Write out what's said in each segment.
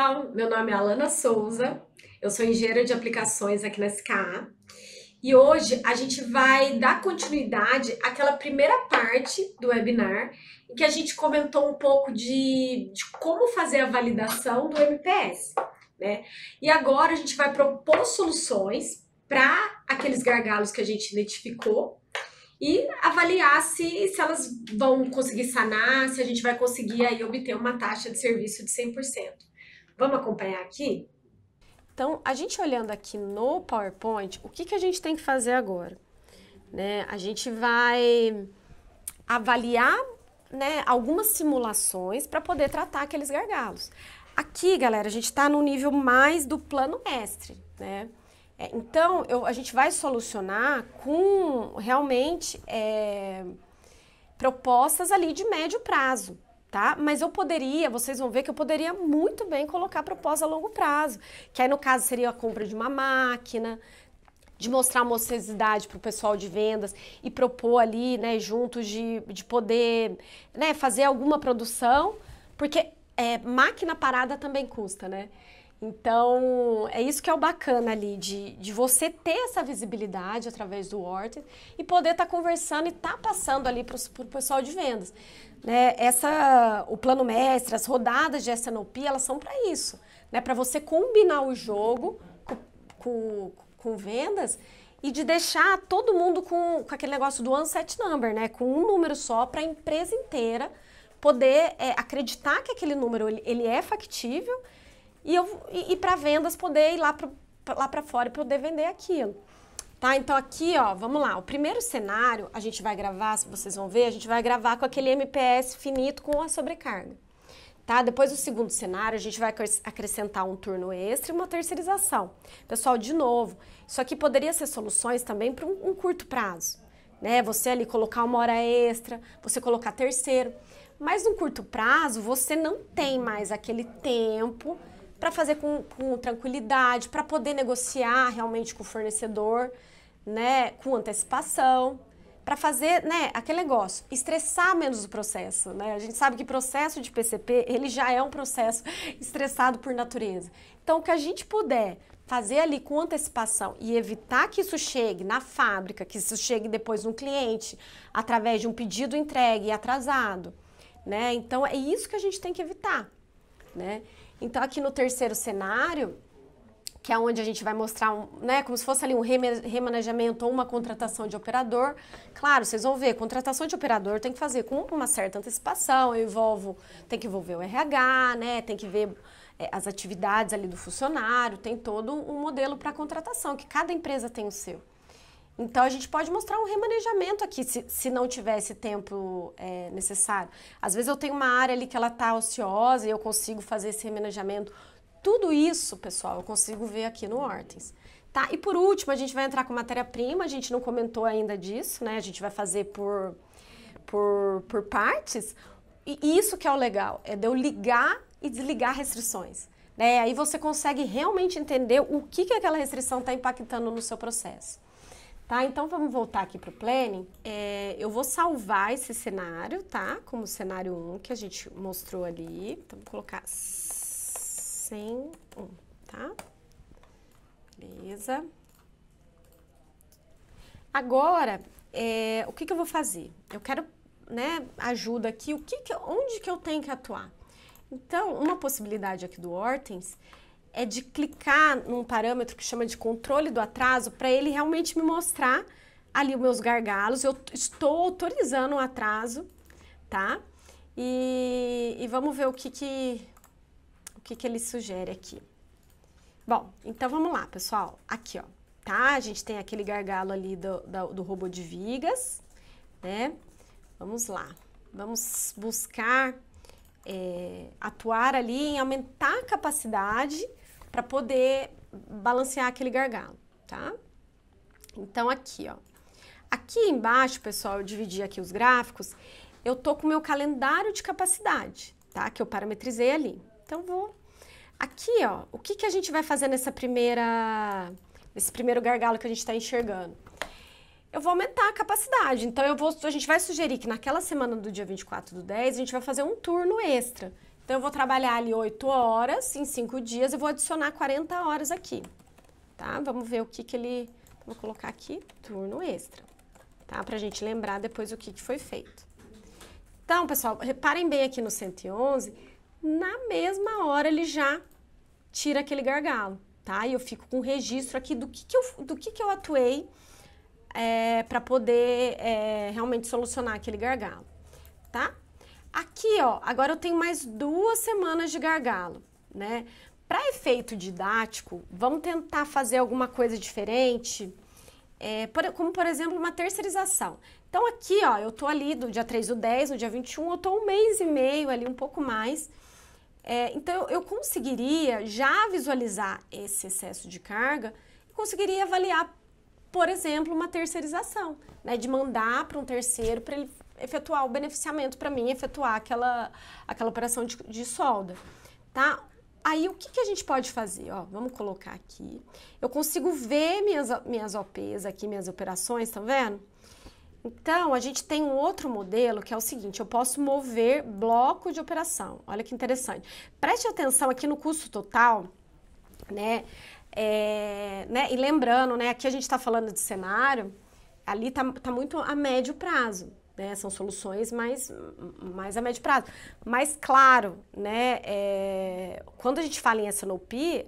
pessoal, meu nome é Alana Souza, eu sou engenheira de aplicações aqui na SKA e hoje a gente vai dar continuidade àquela primeira parte do webinar em que a gente comentou um pouco de, de como fazer a validação do MPS, né? E agora a gente vai propor soluções para aqueles gargalos que a gente identificou e avaliar se, se elas vão conseguir sanar, se a gente vai conseguir aí obter uma taxa de serviço de 100%. Vamos acompanhar aqui? Então, a gente olhando aqui no PowerPoint, o que, que a gente tem que fazer agora? Né? A gente vai avaliar né, algumas simulações para poder tratar aqueles gargalos. Aqui, galera, a gente está no nível mais do plano mestre, né? É, então, eu, a gente vai solucionar com realmente é, propostas ali de médio prazo, tá? Mas eu poderia, vocês vão ver que eu poderia muito bem colocar propósito a longo prazo, que aí no caso seria a compra de uma máquina, de mostrar uma ociosidade para o pessoal de vendas e propor ali, né, juntos de, de poder, né, fazer alguma produção, porque é, máquina parada também custa, né? Então, é isso que é o bacana ali, de, de você ter essa visibilidade através do Word e poder estar tá conversando e estar tá passando ali para o pessoal de vendas. Né? Essa, o plano mestre, as rodadas de SNOP, elas são para isso. Né? Para você combinar o jogo com, com, com, vendas e de deixar todo mundo com, com aquele negócio do one set number, né? com um número só para a empresa inteira poder é, acreditar que aquele número ele, ele é factível e, eu, e, e para vendas poder ir lá para lá para fora e poder vender aquilo. Tá? Então aqui, ó, vamos lá. O primeiro cenário, a gente vai gravar, se vocês vão ver, a gente vai gravar com aquele MPS finito com a sobrecarga. Tá? Depois do segundo cenário, a gente vai acrescentar um turno extra e uma terceirização. Pessoal, de novo, isso aqui poderia ser soluções também para um, um curto prazo. Né? Você ali colocar uma hora extra, você colocar terceiro. Mas no curto prazo, você não tem mais aquele tempo para fazer com, com tranquilidade, para poder negociar realmente com o fornecedor né, com antecipação, para fazer, né, aquele negócio, estressar menos o processo, né? A gente sabe que processo de PCP, ele já é um processo estressado por natureza. Então, o que a gente puder fazer ali com antecipação e evitar que isso chegue na fábrica, que isso chegue depois no cliente, através de um pedido entregue e atrasado, né? Então, é isso que a gente tem que evitar, né? Então, aqui no terceiro cenário, que é onde a gente vai mostrar, um, né, como se fosse ali um remanejamento ou uma contratação de operador. Claro, vocês vão ver, contratação de operador tem que fazer com uma certa antecipação, eu envolvo, tem que envolver o RH, né, tem que ver é, as atividades ali do funcionário, tem todo um modelo para contratação, que cada empresa tem o seu. Então, a gente pode mostrar um remanejamento aqui, se, se não tivesse tempo é, necessário. Às vezes, eu tenho uma área ali que ela está ociosa e eu consigo fazer esse remanejamento tudo isso, pessoal, eu consigo ver aqui no Hortens. Tá? E por último, a gente vai entrar com matéria-prima, a gente não comentou ainda disso, né? A gente vai fazer por, por, por partes. E isso que é o legal, é de eu ligar e desligar restrições. Né? Aí você consegue realmente entender o que, que aquela restrição está impactando no seu processo. Tá? Então vamos voltar aqui para o planning. É, eu vou salvar esse cenário, tá? Como cenário 1 que a gente mostrou ali. Então vou colocar 101, tá? Beleza. Agora, é, o que, que eu vou fazer? Eu quero, né, ajuda aqui, o que que, onde que eu tenho que atuar? Então, uma possibilidade aqui do Hortens é de clicar num parâmetro que chama de controle do atraso para ele realmente me mostrar ali os meus gargalos. Eu estou autorizando o atraso, tá? E, e vamos ver o que, que o que, que ele sugere aqui. Bom, então vamos lá, pessoal. Aqui, ó, tá? A gente tem aquele gargalo ali do, do, do robô de vigas, né? Vamos lá. Vamos buscar é, atuar ali em aumentar a capacidade para poder balancear aquele gargalo, tá? Então, aqui, ó. Aqui embaixo, pessoal, eu dividi aqui os gráficos, eu tô com o meu calendário de capacidade, tá? Que eu parametrizei ali. Então vou aqui, ó, o que que a gente vai fazer nessa primeira nesse primeiro gargalo que a gente está enxergando? Eu vou aumentar a capacidade. Então eu vou a gente vai sugerir que naquela semana do dia 24 do 10, a gente vai fazer um turno extra. Então eu vou trabalhar ali 8 horas em 5 dias e vou adicionar 40 horas aqui. Tá? Vamos ver o que que ele vou colocar aqui turno extra. Tá? Pra gente lembrar depois o que que foi feito. Então, pessoal, reparem bem aqui no 111, na mesma hora ele já tira aquele gargalo, tá? E eu fico com registro aqui do que, que, eu, do que, que eu atuei é, para poder é, realmente solucionar aquele gargalo, tá? Aqui, ó, agora eu tenho mais duas semanas de gargalo, né? Para efeito didático, vamos tentar fazer alguma coisa diferente, é, por, como por exemplo uma terceirização. Então aqui, ó, eu tô ali do dia 3 do 10, no dia 21, eu tô um mês e meio ali, um pouco mais, é, então eu conseguiria já visualizar esse excesso de carga e conseguiria avaliar, por exemplo, uma terceirização, né, de mandar para um terceiro para ele efetuar o beneficiamento para mim, efetuar aquela, aquela operação de, de solda, tá? Aí o que, que, a gente pode fazer? Ó, vamos colocar aqui. Eu consigo ver minhas, minhas OPs aqui, minhas operações, estão vendo? Então, a gente tem um outro modelo que é o seguinte: eu posso mover bloco de operação. Olha que interessante. Preste atenção aqui no custo total, né? É, né? E lembrando, né? Aqui a gente está falando de cenário, ali está tá muito a médio prazo. Né, são soluções mais, mais a médio prazo. Mas, claro, né, é, quando a gente fala em S&OP,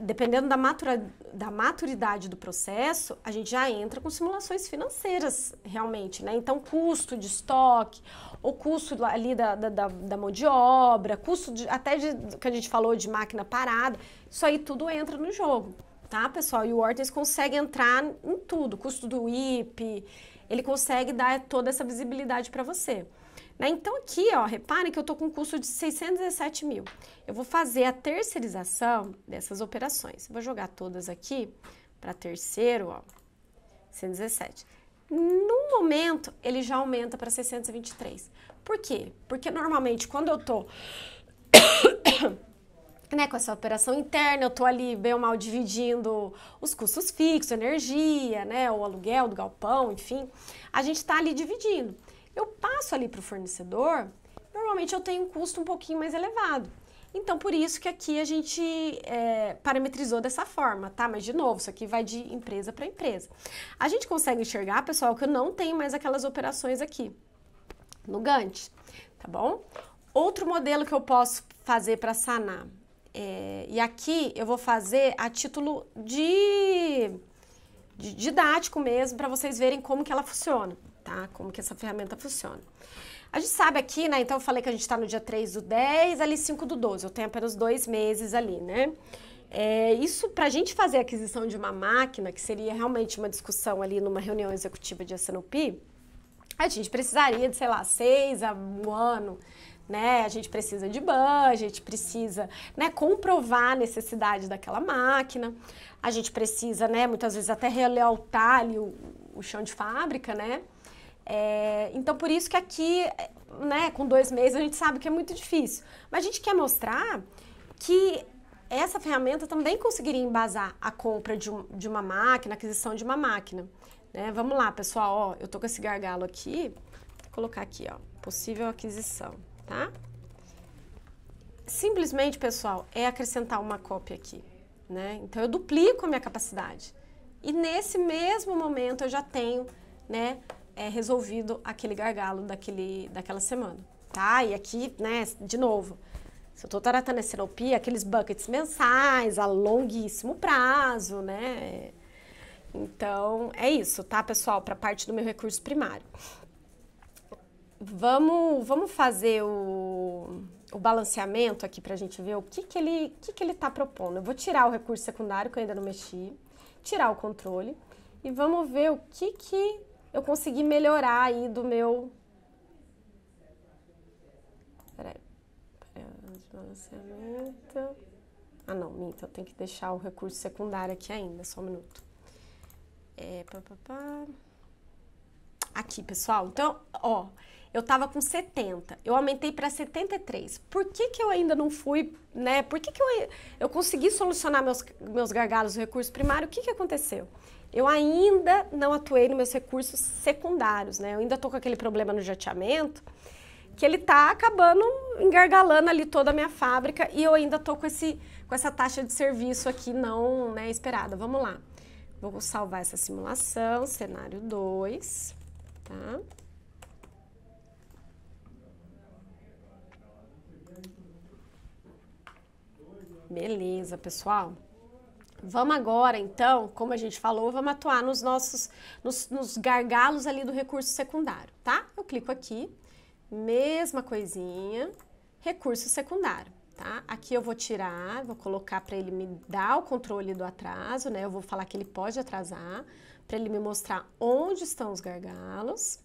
dependendo da, matura, da maturidade do processo, a gente já entra com simulações financeiras realmente, né? Então, custo de estoque, o custo ali da, da, da, da mão de obra, custo de, até de, que a gente falou de máquina parada, isso aí tudo entra no jogo, tá, pessoal? E o Hortens consegue entrar em tudo, custo do IP, ele consegue dar toda essa visibilidade para você. Né? Então, aqui, ó, reparem que eu estou com um custo de 617 mil. Eu vou fazer a terceirização dessas operações. Vou jogar todas aqui para terceiro, ó, 117. No momento, ele já aumenta para 623. Por quê? Porque normalmente quando eu estou né, com essa operação interna, eu estou ali bem ou mal dividindo os custos fixos, energia, né, o aluguel do galpão, enfim, a gente está ali dividindo. Eu passo ali para o fornecedor, normalmente eu tenho um custo um pouquinho mais elevado. Então, por isso que aqui a gente é, parametrizou dessa forma, tá? Mas, de novo, isso aqui vai de empresa para empresa. A gente consegue enxergar, pessoal, que eu não tenho mais aquelas operações aqui no Gantt, tá bom? Outro modelo que eu posso fazer para sanar, é, e aqui eu vou fazer a título de, de didático mesmo, para vocês verem como que ela funciona tá? Como que essa ferramenta funciona. A gente sabe aqui, né? Então eu falei que a gente está no dia 3 do 10, ali 5 do 12. Eu tenho apenas dois meses ali, né? É, isso, para a gente fazer a aquisição de uma máquina, que seria realmente uma discussão ali numa reunião executiva de SNOP, a gente precisaria de, sei lá, seis a um ano, né? A gente precisa de ban, a gente precisa né, comprovar a necessidade daquela máquina, a gente precisa, né, muitas vezes até realtar ali o, o chão de fábrica, né? É, então, por isso que aqui, né, com dois meses, a gente sabe que é muito difícil. Mas a gente quer mostrar que essa ferramenta também conseguiria embasar a compra de, um, de uma máquina, a aquisição de uma máquina. Né? Vamos lá, pessoal, ó, eu tô com esse gargalo aqui, vou colocar aqui, ó, possível aquisição, tá? Simplesmente, pessoal, é acrescentar uma cópia aqui, né? Então eu duplico a minha capacidade. E nesse mesmo momento eu já tenho, né, é resolvido aquele gargalo daquele, daquela semana, tá? E aqui, né, de novo, se eu estou tratando a sinopia, aqueles buckets mensais, a longuíssimo prazo, né? Então, é isso, tá, pessoal? Para a parte do meu recurso primário. Vamos, vamos fazer o, o balanceamento aqui para a gente ver o que, que ele está que que ele tá propondo. Eu vou tirar o recurso secundário, que eu ainda não mexi, tirar o controle, e vamos ver o que, que eu consegui melhorar aí do meu. Peraí. Balanceamento. Ah, não, minto. eu tenho que deixar o recurso secundário aqui ainda, só um minuto. É, pá, pá, pá. Aqui, pessoal. Então, ó, eu tava com 70, eu aumentei para 73. Por que que eu ainda não fui, né? Por que que eu, eu consegui solucionar meus, meus gargalos do recurso primário? O que que aconteceu? Eu ainda não atuei nos meus recursos secundários, né? Eu ainda tô com aquele problema no jateamento, que ele tá acabando engargalando ali toda a minha fábrica e eu ainda tô com, esse, com essa taxa de serviço aqui não né, esperada. Vamos lá. Vou salvar essa simulação, cenário 2, tá? Beleza, pessoal. Vamos agora, então, como a gente falou, vamos atuar nos nossos nos, nos gargalos ali do recurso secundário, tá? Eu clico aqui, mesma coisinha, recurso secundário, tá? Aqui eu vou tirar, vou colocar para ele me dar o controle do atraso, né? Eu vou falar que ele pode atrasar, para ele me mostrar onde estão os gargalos,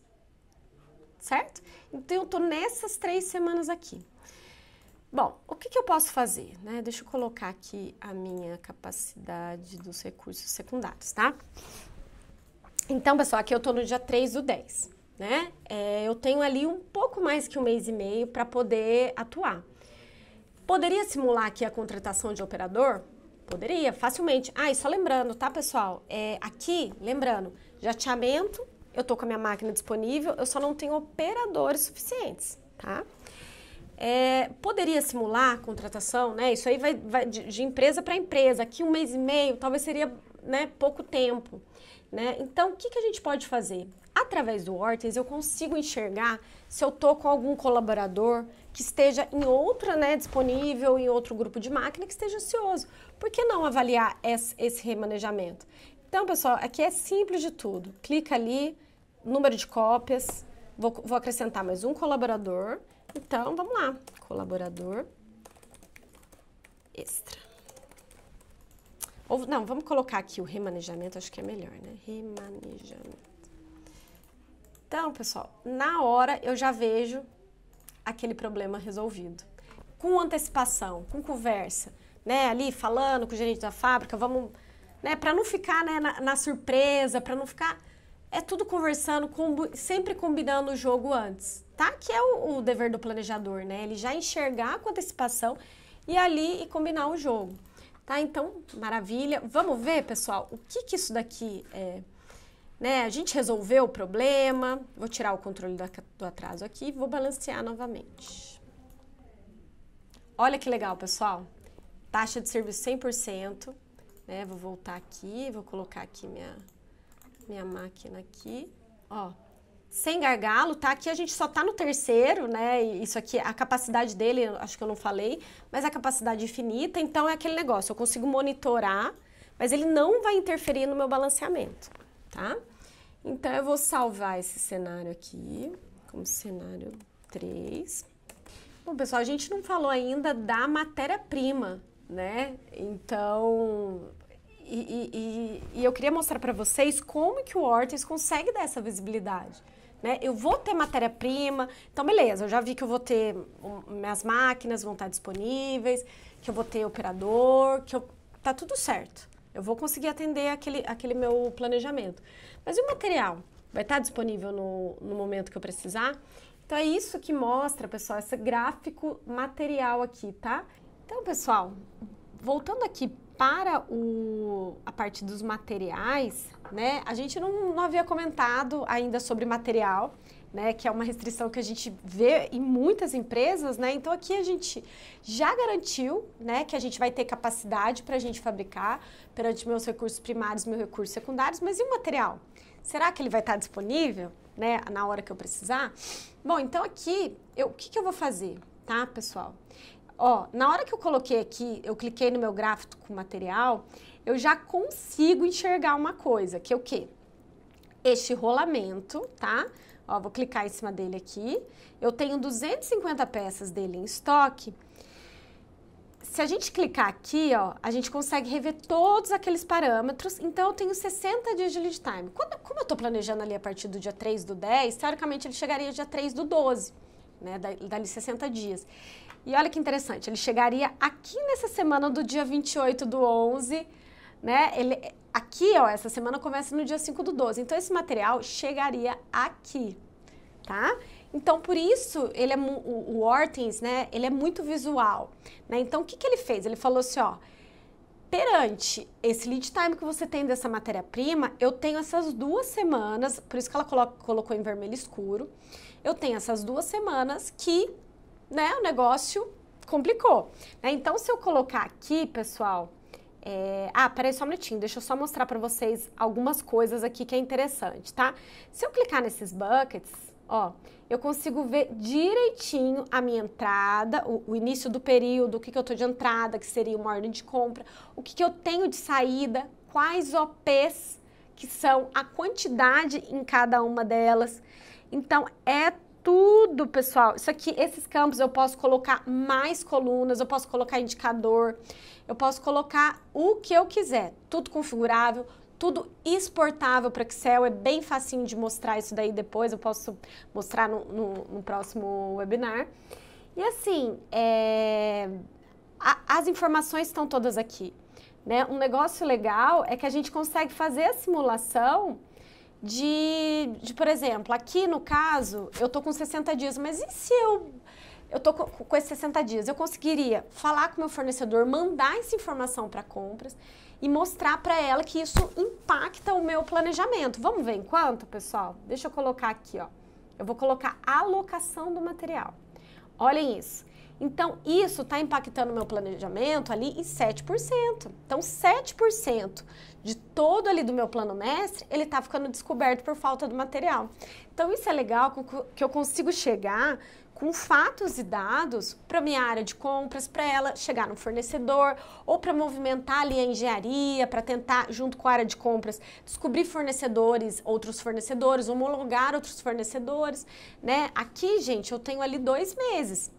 certo? Então eu tô nessas três semanas aqui. Bom, o que, que eu posso fazer? Né? Deixa eu colocar aqui a minha capacidade dos recursos secundários, tá? Então, pessoal, aqui eu estou no dia 3 do 10, né? É, eu tenho ali um pouco mais que um mês e meio para poder atuar. Poderia simular aqui a contratação de operador? Poderia, facilmente. Ah, e só lembrando, tá, pessoal? É, aqui, lembrando, jateamento, eu estou com a minha máquina disponível, eu só não tenho operadores suficientes, tá? É, poderia simular a contratação, né? Isso aí vai, vai de, de empresa para empresa. Aqui um mês e meio, talvez seria né, pouco tempo. Né? Então, o que, que a gente pode fazer? Através do Hortens, eu consigo enxergar se eu estou com algum colaborador que esteja em outra, né, disponível, em outro grupo de máquina, que esteja ansioso. Por que não avaliar esse, esse remanejamento? Então, pessoal, aqui é simples de tudo. Clica ali, número de cópias, vou, vou acrescentar mais um colaborador, então, vamos lá. Colaborador extra. Ou, não, vamos colocar aqui o remanejamento, acho que é melhor, né? Remanejamento. Então, pessoal, na hora eu já vejo aquele problema resolvido. Com antecipação, com conversa, né? Ali falando com o gerente da fábrica, vamos, né? Para não ficar né, na, na surpresa, para não ficar é tudo conversando, sempre combinando o jogo antes, tá? Que é o, o, dever do planejador, né? Ele já enxergar com antecipação e ali e combinar o jogo, tá? Então, maravilha. Vamos ver, pessoal, o que que isso daqui é, né? A gente resolveu o problema, vou tirar o controle do, do atraso aqui e vou balancear novamente. Olha que legal, pessoal. Taxa de serviço 100%, né? Vou voltar aqui, vou colocar aqui minha minha máquina aqui, ó, sem gargalo, tá? Aqui a gente só tá no terceiro, né? Isso aqui, a capacidade dele, acho que eu não falei, mas a capacidade infinita, então é aquele negócio, eu consigo monitorar, mas ele não vai interferir no meu balanceamento, tá? Então eu vou salvar esse cenário aqui, como cenário 3. Bom, pessoal, a gente não falou ainda da matéria-prima, né? Então, e, e, eu queria mostrar para vocês como que o Hortens consegue dar essa visibilidade. Né? Eu vou ter matéria-prima, então beleza, eu já vi que eu vou ter um, minhas máquinas vão estar disponíveis, que eu vou ter operador, que eu, tá tudo certo. Eu vou conseguir atender aquele, aquele meu planejamento. Mas e o material? Vai estar disponível no, no momento que eu precisar? Então é isso que mostra, pessoal, esse gráfico material aqui, tá? Então, pessoal, voltando aqui para o, a parte dos materiais, né, a gente não, não havia comentado ainda sobre material, né, que é uma restrição que a gente vê em muitas empresas, né? Então aqui a gente já garantiu, né, que a gente vai ter capacidade para a gente fabricar perante meus recursos primários, meus recursos secundários, mas e o material? Será que ele vai estar disponível, né, na hora que eu precisar? Bom, então aqui eu, o que, que eu vou fazer, tá, pessoal? Ó, na hora que eu coloquei aqui, eu cliquei no meu gráfico com material, eu já consigo enxergar uma coisa, que é o quê? Este rolamento, tá? Ó, vou clicar em cima dele aqui. Eu tenho 250 peças dele em estoque. Se a gente clicar aqui, ó, a gente consegue rever todos aqueles parâmetros. Então, eu tenho 60 dias de lead time. Quando, como eu estou planejando ali a partir do dia 3 do 10, teoricamente ele chegaria dia 3 do 12, né, dali 60 dias. E olha que interessante, ele chegaria aqui nessa semana do dia 28 do 11, né? Ele, aqui, ó, essa semana começa no dia 5 do 12. Então, esse material chegaria aqui, tá? Então, por isso, ele é, o, ortens Hortens, né? Ele é muito visual, né? Então, o que, que ele fez? Ele falou assim, ó... Perante esse lead time que você tem dessa matéria-prima, eu tenho essas duas semanas, por isso que ela coloca, colocou em vermelho escuro, eu tenho essas duas semanas que né, o negócio complicou. Né? Então, se eu colocar aqui, pessoal, é... Ah, peraí só um minutinho, deixa eu só mostrar para vocês algumas coisas aqui que é interessante, tá? Se eu clicar nesses buckets, ó, eu consigo ver direitinho a minha entrada, o, o início do período, o que, que eu tô de entrada, que seria uma ordem de compra, o que, que eu tenho de saída, quais OPs que são a quantidade em cada uma delas. Então, é tudo, pessoal. Isso aqui, esses campos eu posso colocar mais colunas, eu posso colocar indicador, eu posso colocar o que eu quiser. Tudo configurável, tudo exportável para Excel, é bem facinho de mostrar isso daí depois, eu posso mostrar no, no, no próximo webinar. E assim, é, a, as informações estão todas aqui. Né? Um negócio legal é que a gente consegue fazer a simulação de, de, por exemplo, aqui no caso, eu tô com 60 dias, mas e se eu eu tô com, com esses 60 dias, eu conseguiria falar com meu fornecedor, mandar essa informação para compras e mostrar para ela que isso impacta o meu planejamento. Vamos ver em quanto, pessoal? Deixa eu colocar aqui, ó. Eu vou colocar a alocação do material. Olhem isso. Então, isso está impactando o meu planejamento ali em 7%. Então, 7% de todo ali do meu plano mestre, ele está ficando descoberto por falta do material. Então, isso é legal que eu consigo chegar com fatos e dados para minha área de compras, para ela chegar no fornecedor ou para movimentar ali a engenharia, para tentar, junto com a área de compras, descobrir fornecedores, outros fornecedores, homologar outros fornecedores, né? Aqui, gente, eu tenho ali dois meses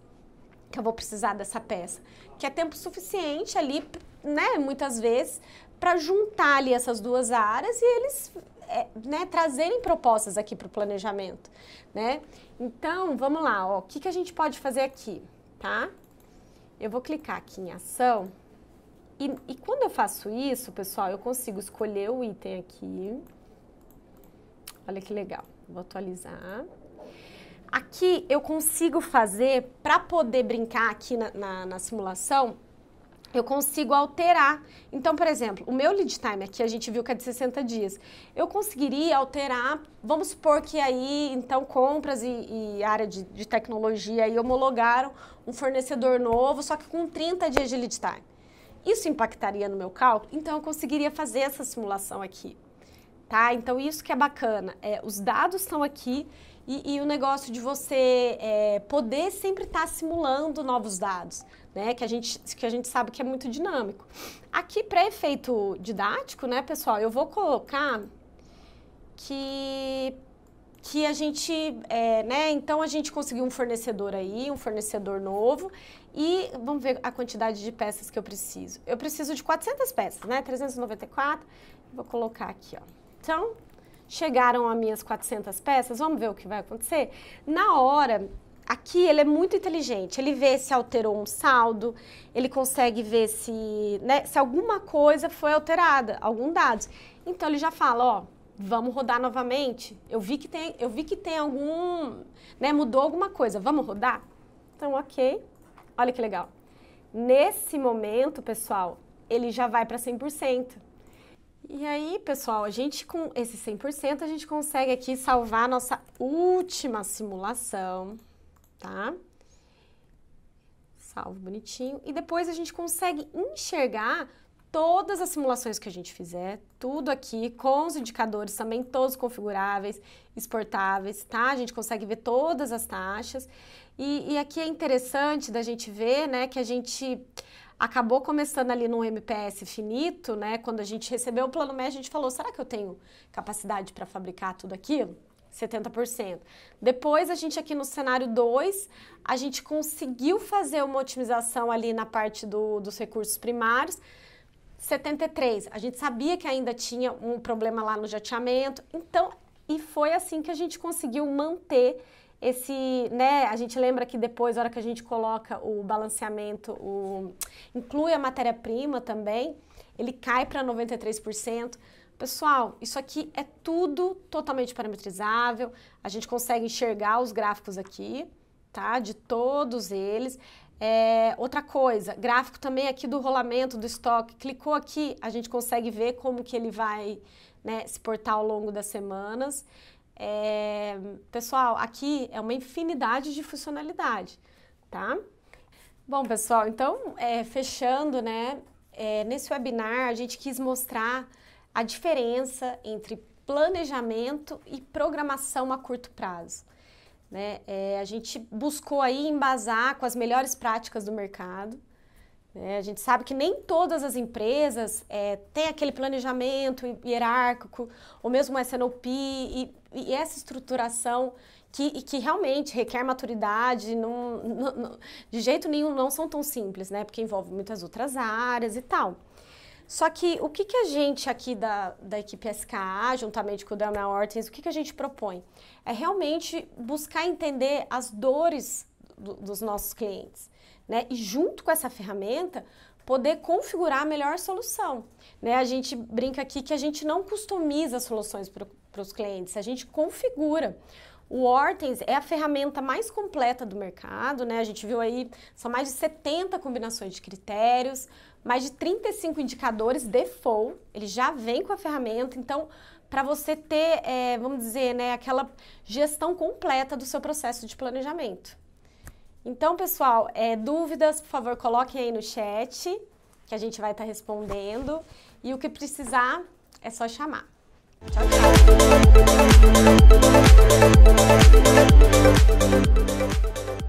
que eu vou precisar dessa peça, que é tempo suficiente ali, né, muitas vezes, para juntar ali essas duas áreas e eles é, né, trazerem propostas aqui para o planejamento, né? Então, vamos lá, ó, o que, que a gente pode fazer aqui, tá? Eu vou clicar aqui em ação e, e quando eu faço isso, pessoal, eu consigo escolher o item aqui. Olha que legal, vou atualizar. Aqui eu consigo fazer, para poder brincar aqui na, na, na simulação, eu consigo alterar. Então, por exemplo, o meu lead time aqui a gente viu que é de 60 dias. Eu conseguiria alterar, vamos supor que aí, então, compras e, e área de, de, tecnologia aí homologaram um fornecedor novo, só que com 30 dias de lead time. Isso impactaria no meu cálculo? Então, eu conseguiria fazer essa simulação aqui. Tá? Então, isso que é bacana. É, os dados estão aqui e, e o negócio de você é, poder sempre estar tá simulando novos dados, né? Que a, gente, que a gente sabe que é muito dinâmico. Aqui, para efeito didático, né, pessoal, eu vou colocar que que a gente, é, né, então a gente conseguiu um fornecedor aí, um fornecedor novo, e vamos ver a quantidade de peças que eu preciso. Eu preciso de 400 peças, né, 394, vou colocar aqui, ó. Então, chegaram as minhas 400 peças, vamos ver o que vai acontecer? Na hora, aqui ele é muito inteligente, ele vê se alterou um saldo, ele consegue ver se, né, se alguma coisa foi alterada, algum dado. Então ele já fala, ó, vamos rodar novamente. Eu vi que tem, eu vi que tem algum, né, mudou alguma coisa. Vamos rodar? Então, OK. Olha que legal. Nesse momento, pessoal, ele já vai para 100%. E aí, pessoal, a gente com esse 100%, a gente consegue aqui salvar a nossa última simulação, tá? Salvo bonitinho. E depois a gente consegue enxergar todas as simulações que a gente fizer, tudo aqui, com os indicadores também todos configuráveis, exportáveis, tá? A gente consegue ver todas as taxas. E, e aqui é interessante da gente ver, né, que a gente acabou começando ali num MPS finito, né? Quando a gente recebeu o plano médio, a gente falou: será que eu tenho capacidade para fabricar tudo aquilo? 70%. Depois, a gente aqui no cenário 2, a gente conseguiu fazer uma otimização ali na parte do, dos recursos primários. 73. A gente sabia que ainda tinha um problema lá no jateamento. Então, e foi assim que a gente conseguiu manter esse, né, a gente lembra que depois, na hora que a gente coloca o balanceamento, o, inclui a matéria-prima também, ele cai para 93%. Pessoal, isso aqui é tudo totalmente parametrizável, a gente consegue enxergar os gráficos aqui, tá, de todos eles. É, outra coisa, gráfico também aqui do rolamento do estoque, clicou aqui, a gente consegue ver como que ele vai né, se portar ao longo das semanas. É, pessoal, aqui é uma infinidade de funcionalidade, tá? Bom, pessoal, então, é, fechando, né? É, nesse webinar, a gente quis mostrar a diferença entre planejamento e programação a curto prazo. Né? É, a gente buscou aí embasar com as melhores práticas do mercado. Né? A gente sabe que nem todas as empresas é, têm aquele planejamento hierárquico, ou mesmo SNOP, e e essa estruturação que, que realmente requer maturidade, não, não, não, de jeito nenhum não são tão simples, né? Porque envolve muitas outras áreas e tal. Só que o que, que a gente aqui da, da equipe SKA, juntamente com o Daniel Hortens, o que, que a gente propõe? É realmente buscar entender as dores do, dos nossos clientes. Né? E junto com essa ferramenta, poder configurar a melhor solução. Né? A gente brinca aqui que a gente não customiza soluções para os clientes, a gente configura. O Hortens é a ferramenta mais completa do mercado, né? A gente viu aí, são mais de 70 combinações de critérios, mais de 35 indicadores default, ele já vem com a ferramenta, então para você ter, é, vamos dizer, né, aquela gestão completa do seu processo de planejamento. Então, pessoal, é, dúvidas, por favor, coloquem aí no chat, que a gente vai estar tá respondendo. E o que precisar, é só chamar. Tchau, tchau.